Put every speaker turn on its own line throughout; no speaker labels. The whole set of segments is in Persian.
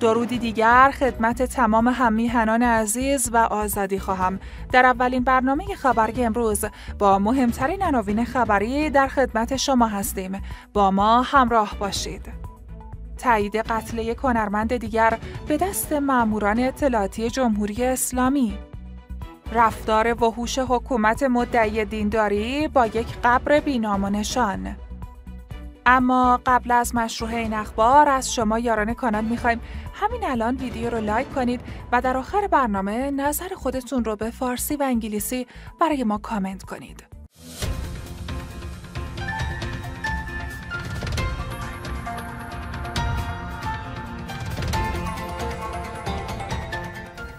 درودی دیگر خدمت تمام همیهنان عزیز و آزادی خواهم در اولین برنامه خبری امروز با مهمترین عناوین خبری در خدمت شما هستیم با ما همراه باشید تایید قتل یک هنرمند دیگر به دست ماموران اطلاعاتی جمهوری اسلامی رفتار وحوش حکومت مدعی دینداری با یک قبر بینام و نشان اما قبل از مشروع این اخبار از شما یاران کانال میخوایم همین الان ویدیو رو لایک کنید و در آخر برنامه نظر خودتون رو به فارسی و انگلیسی برای ما کامنت کنید.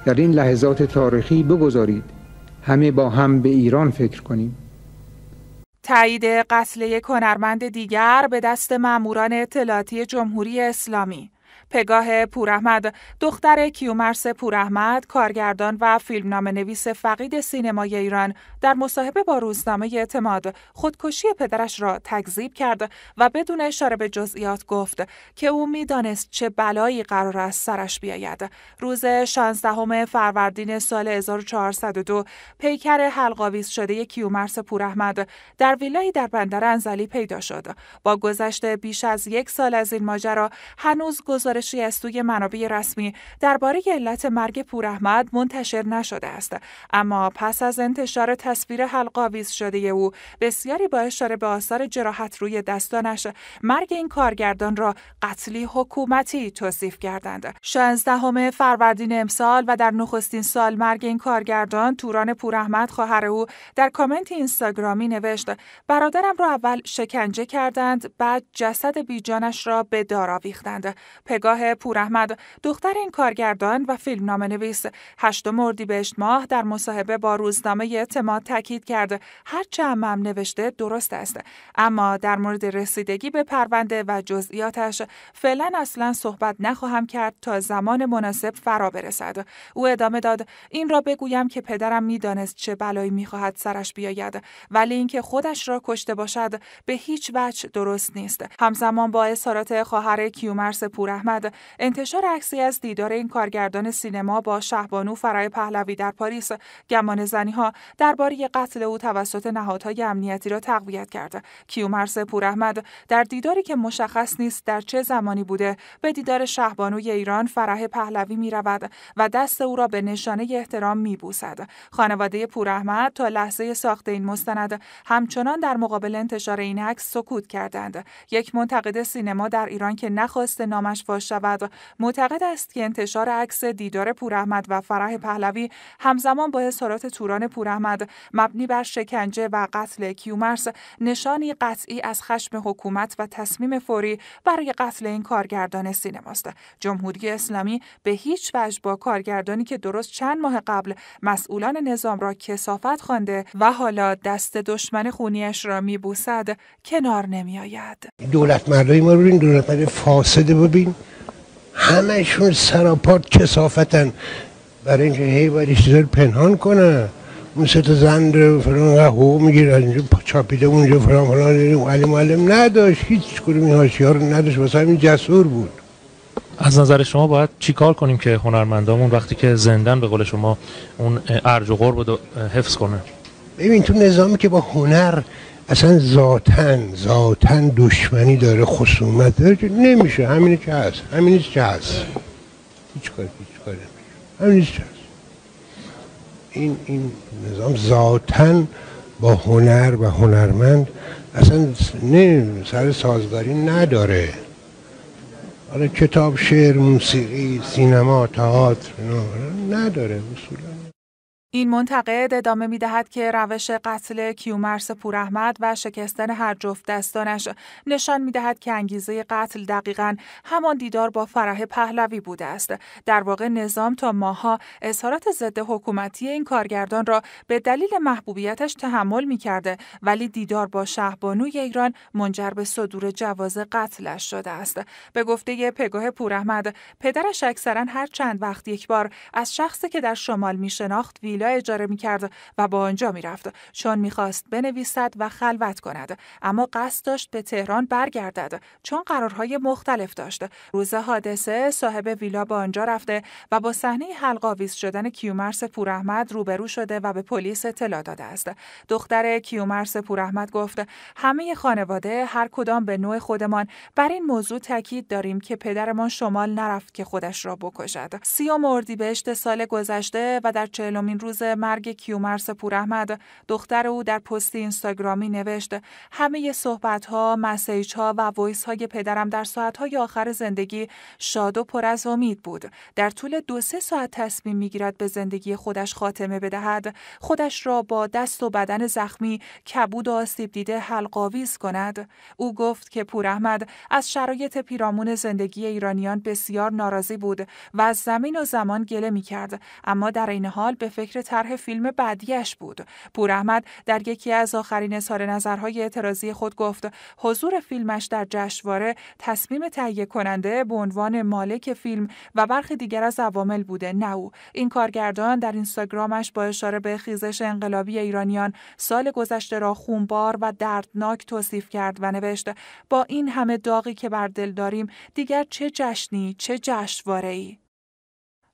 در این لحظات تاریخی بگذارید همه با هم به ایران فکر کنیم.
تایید قسله کنرمند دیگر به دست ماموران اطلاعاتی جمهوری اسلامی پگاه پوراحمد دختر کیومرس پوراحمد کارگردان و فیلمنامه نویس فقید سینمای ایران در مصاحبه با روزنامه اعتماد خودکشی پدرش را تکذیب کرد و بدون اشاره به جزئیات گفت که او میدانست چه بلایی قرار است سرش بیاید روز 16 فروردین سال 1402 پیکر حلقاویز شده کیومرس پوراحمد در ویلایی در بندر انزلی پیدا شد با گذشت بیش از یک سال از این ماجرا هنوز گزار گزارشی از سوی منابع رسمی درباره علت مرگ پوراحمد منتشر نشده است اما پس از انتشار تصویر حلقاویز شده او بسیاری با اشاره به آثار جراحت روی دستانش مرگ این کارگردان را قتلی حکومتی توصیف کردند 16 فروردین امسال و در نخستین سال مرگ این کارگردان توران پوراحمد خواهر او در کامنت اینستاگرامی نوشت برادرم را اول شکنجه کردند بعد جسد بیجانش را به دار آویختند پور احمد دختر این کارگردان و نام نویس مردی بهشت ماه در مصاحبه با روزنامه اعتماد تاکید کرد هرچه امم نوشته درست است اما در مورد رسیدگی به پرونده و جزئیاتش فعلا اصلا صحبت نخواهم کرد تا زمان مناسب فرا برسد او ادامه داد این را بگویم که پدرم میدانست چه بلایی میخواهد سرش بیاید ولی اینکه خودش را کشته باشد به هیچ وجه درست نیست همزمان با اظهارات خواهر کیومرس پوراحمد انتشار عکسی از دیدار این کارگردان سینما با شهبانو فرای پهلوی در پاریس گمان زنی ها درباره قتل او توسط نهادهای امنیتی را تقویت کرد کیومرس پوراحمد در دیداری که مشخص نیست در چه زمانی بوده به دیدار شهبانوی ایران فرح پهلوی می رود و دست او را به نشانه احترام می بوسد. خانواده پوراحمد تا لحظه ساخت این مستند همچنان در مقابل انتشار این عکس سکوت کردند. یک منتقد سینما در ایران که نخواست نامش فاش شود معتقد است که انتشار عکس دیدار پوراحمد و فرح پهلوی همزمان با اظهارات توران پوراحمد مبنی بر شکنجه و قتل کیومرس نشانی قطعی از خشم حکومت و تصمیم فوری برای قتل این کارگردان سینماست جمهوری اسلامی به هیچ وجه با کارگردانی که درست چند ماه قبل مسئولان نظام را کسافت خوانده و حالا دست دشمن خونیش را میبوسد کنار نمیآید
دولت مردای ما ببین دولت مرد فاسده ببین
همهشون
سراپات کسافتن برای اینکه هی باید چیزا پنهان کنه، اون سه تا زن رو فلان میگیره از اینجا چاپیده اونجا فلان فلان علی معلم نداشت هیچ کدوم این ها رو نداشت واسه این جسور بود از نظر شما باید چیکار کنیم که هنرمندامون وقتی که زندن به قول شما اون ارج و قرب رو حفظ کنه ببین تو نظامی که با هنر اصلا ذاتن ذاتن دشمنی داره خصومت داره نمیشه همینی که هست همینی که هست هیچ کاری هیچ نمیشه که هست این این نظام ذاتن با هنر و هنرمند اصلا نه سر سازگاری نداره حالا کتاب شعر موسیقی سینما تئاتر نداره اصولاً
این منتقد ادامه می دهد که روش قتل کیومرس پوراحمد و شکستن هر جفت دستانش نشان می دهد که انگیزه قتل دقیقا همان دیدار با فرح پهلوی بوده است. در واقع نظام تا ماها اظهارات ضد حکومتی این کارگردان را به دلیل محبوبیتش تحمل می کرده ولی دیدار با شهبانوی ایران منجر به صدور جواز قتلش شده است. به گفته پگاه پوراحمد پدرش اکثرا هر چند وقت یک بار از شخصی که در شمال می شناخت ویلا اجاره میکرد و با آنجا میرفت چون میخواست بنویسد و خلوت کند اما قصد داشت به تهران برگردد چون قرارهای مختلف داشت روز حادثه صاحب ویلا با آنجا رفته و با صحنه حلقاویز شدن کیومرس پوراحمد روبرو شده و به پلیس اطلاع داده است دختر کیومرس پوراحمد گفت همه خانواده هر کدام به نوع خودمان بر این موضوع تاکید داریم که پدرمان شمال نرفت که خودش را بکشد سی بهشت سال گذشته و در چهلمین روز مرگ کیومرس پوراحمد دختر او در پست اینستاگرامی نوشت همه صحبت ها، مسیج ها و وایس های پدرم در ساعت های آخر زندگی شاد و پر از امید بود. در طول دو سه ساعت تصمیم میگیرد به زندگی خودش خاتمه بدهد، خودش را با دست و بدن زخمی کبود و آسیب دیده حلقاویز کند. او گفت که پوراحمد از شرایط پیرامون زندگی ایرانیان بسیار ناراضی بود و از زمین و زمان گله می کرد. اما در این حال به فکر فکر طرح فیلم بعدیش بود. پور احمد در یکی از آخرین اظهار نظرهای اعتراضی خود گفت حضور فیلمش در جشنواره تصمیم تهیه کننده به عنوان مالک فیلم و برخی دیگر از عوامل بوده نه او. این کارگردان در اینستاگرامش با اشاره به خیزش انقلابی ایرانیان سال گذشته را خونبار و دردناک توصیف کرد و نوشت با این همه داغی که بر دل داریم دیگر چه جشنی چه جشنواره ای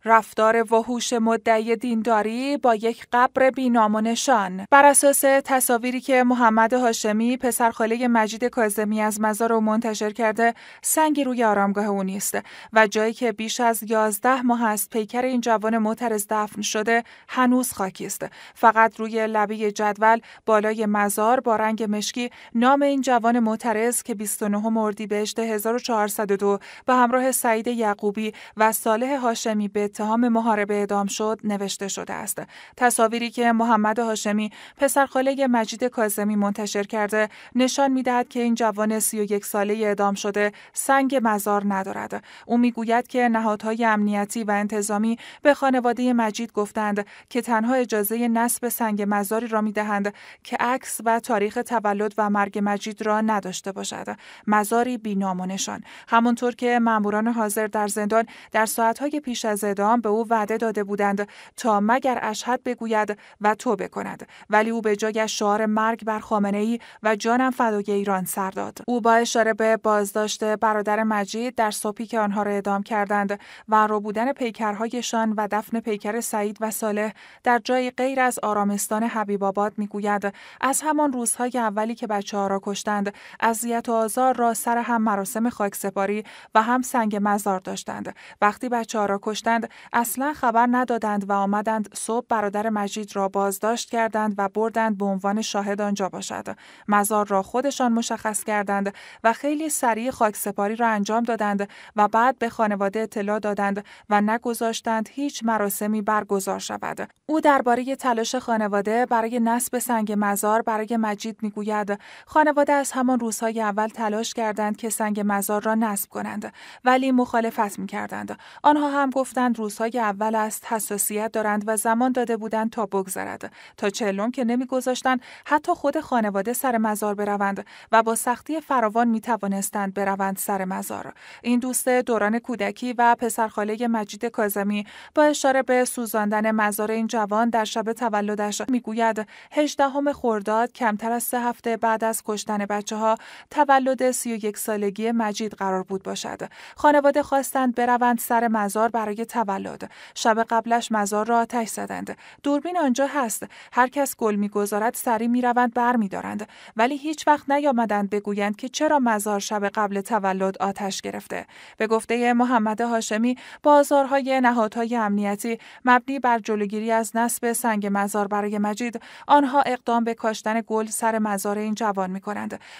رفتار وحوش مدعی دینداری با یک قبر بینامونشان بر اساس تصاویری که محمد هاشمی پسرخاله مجید کاظمی از مزار رو منتشر کرده سنگی روی آرامگاه او نیست و جایی که بیش از 11 ماه است پیکر این جوان معترض دفن شده هنوز خاکی است فقط روی لبه جدول بالای مزار با رنگ مشکی نام این جوان معترض که 29 اردیبهشت 1402 به همراه سعید یعقوبی و صالح هاشمی به اتهام محاربه اعدام شد نوشته شده است. تصاویری که محمد هاشمی پسرخاله مجید کاظمی منتشر کرده نشان میدهد که این جوان 31 ساله اعدام شده سنگ مزار ندارد. او میگوید که نهادهای امنیتی و انتظامی به خانواده مجید گفتند که تنها اجازه نصب سنگ مزاری را میدهند که عکس و تاریخ تولد و مرگ مجید را نداشته باشد. مزاری بینام و نشان. همانطور که ماموران حاضر در زندان در ساعتهای پیش از اعدام مردم به او وعده داده بودند تا مگر اشهد بگوید و توبه کند ولی او به جای شعار مرگ بر خامنه ای و جانم فدای ایران سر داد او با اشاره به بازداشت برادر مجید در صبحی که آنها را اعدام کردند و رو بودن پیکرهایشان و دفن پیکر سعید و صالح در جای غیر از آرامستان حبیب آباد میگوید از همان روزهای اولی که بچه ها را کشتند اذیت و آزار را سر هم مراسم خاکسپاری و هم سنگ مزار داشتند وقتی بچه ها را کشتند اصلا خبر ندادند و آمدند صبح برادر مجید را بازداشت کردند و بردند به عنوان شاهد آنجا باشد مزار را خودشان مشخص کردند و خیلی سریع خاکسپاری را انجام دادند و بعد به خانواده اطلاع دادند و نگذاشتند هیچ مراسمی برگزار شود او درباره تلاش خانواده برای نصب سنگ مزار برای مجید میگوید خانواده از همان روزهای اول تلاش کردند که سنگ مزار را نصب کنند ولی مخالفت میکردند آنها هم گفتند روزهای اول است حساسیت دارند و زمان داده بودند تا بگذرد تا چلم که نمیگذاشتند حتی خود خانواده سر مزار بروند و با سختی فراوان می توانستند بروند سر مزار این دوست دوران کودکی و پسرخاله مجید کازمی با اشاره به سوزاندن مزار این جوان در شب تولدش میگوید هجدهم خورداد کمتر از سه هفته بعد از کشتن بچه ها تولد یک سالگی مجید قرار بود باشد خانواده خواستند بروند سر مزار برای تولد شب قبلش مزار را آتش زدند دوربین آنجا هست هر کس گل میگذارد سری میروند برمیدارند ولی هیچ وقت نیامدند بگویند که چرا مزار شب قبل تولد آتش گرفته به گفته محمد هاشمی بازارهای نهادهای امنیتی مبنی بر جلوگیری از نصب سنگ مزار برای مجید آنها اقدام به کاشتن گل سر مزار این جوان می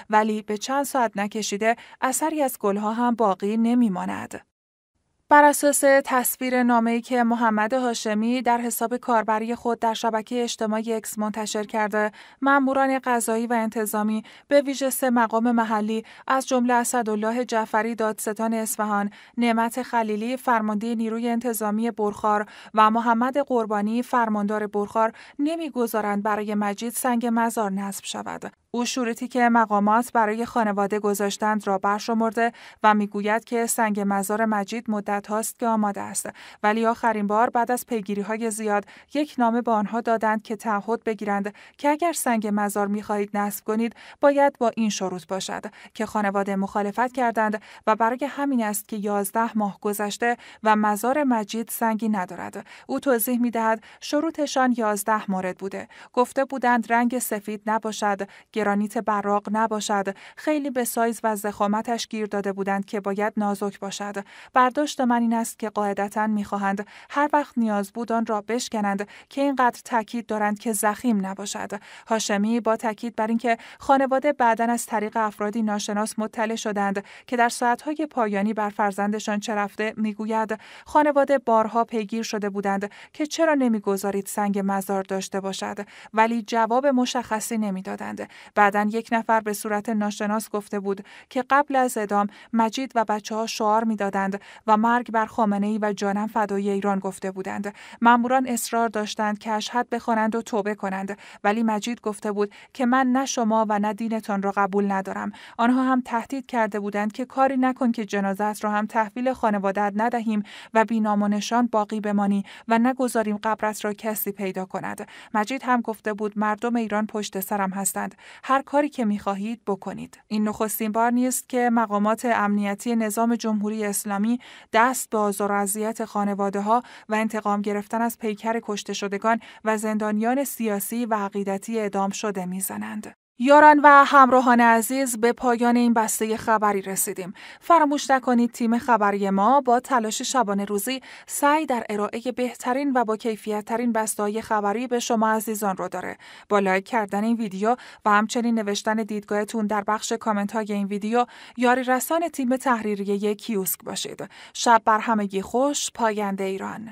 ولی به چند ساعت نکشیده اثری از گلها هم باقی نمی بر اساس تصویر نامه‌ای که محمد هاشمی در حساب کاربری خود در شبکه اجتماعی اکس منتشر کرده، ماموران قضایی و انتظامی به ویژه سه مقام محلی از جمله اسدالله جعفری دادستان اصفهان، نعمت خلیلی فرمانده نیروی انتظامی برخار و محمد قربانی فرماندار برخار نمیگذارند برای مجید سنگ مزار نصب شود. او شروطی که مقامات برای خانواده گذاشتند را برشمرده و میگوید که سنگ مزار مجید مدت هاست که آماده است ولی آخرین بار بعد از پیگیری های زیاد یک نامه به آنها دادند که تعهد بگیرند که اگر سنگ مزار میخواهید نصب کنید باید با این شروط باشد که خانواده مخالفت کردند و برای همین است که یازده ماه گذشته و مزار مجید سنگی ندارد او توضیح میدهد شروطشان یازده مورد بوده گفته بودند رنگ سفید نباشد گرانیت براق نباشد خیلی به سایز و زخامتش گیر داده بودند که باید نازک باشد برداشت من این است که قاعدتا میخواهند هر وقت نیاز بود آن را بشکنند که اینقدر تاکید دارند که زخیم نباشد هاشمی با تاکید بر اینکه خانواده بعدا از طریق افرادی ناشناس مطلع شدند که در ساعتهای پایانی بر فرزندشان چه رفته میگوید خانواده بارها پیگیر شده بودند که چرا نمیگذارید سنگ مزار داشته باشد ولی جواب مشخصی نمیدادند بعدا یک نفر به صورت ناشناس گفته بود که قبل از ادام مجید و بچه ها شعار میدادند و مرگ بر خامنه ای و جانم فدای ایران گفته بودند ماموران اصرار داشتند که اشهد بخوانند و توبه کنند ولی مجید گفته بود که من نه شما و نه دینتان را قبول ندارم آنها هم تهدید کرده بودند که کاری نکن که جنازت را هم تحویل خانوادت ندهیم و بینام و نشان باقی بمانی و نگذاریم قبرت را کسی پیدا کند مجید هم گفته بود مردم ایران پشت سرم هستند هر کاری که میخواهید بکنید این نخستین بار نیست که مقامات امنیتی نظام جمهوری اسلامی دست به آزار و اذیت خانواده ها و انتقام گرفتن از پیکر کشته شدگان و زندانیان سیاسی و عقیدتی اعدام شده میزنند یاران و همراهان عزیز به پایان این بسته خبری رسیدیم. فراموش نکنید تیم خبری ما با تلاش شبانه روزی سعی در ارائه بهترین و با کیفیت ترین بسته خبری به شما عزیزان رو داره. با لایک کردن این ویدیو و همچنین نوشتن دیدگاهتون در بخش کامنت های این ویدیو یاری رسان تیم تحریریه کیوسک باشید. شب بر همگی خوش پاینده ایران.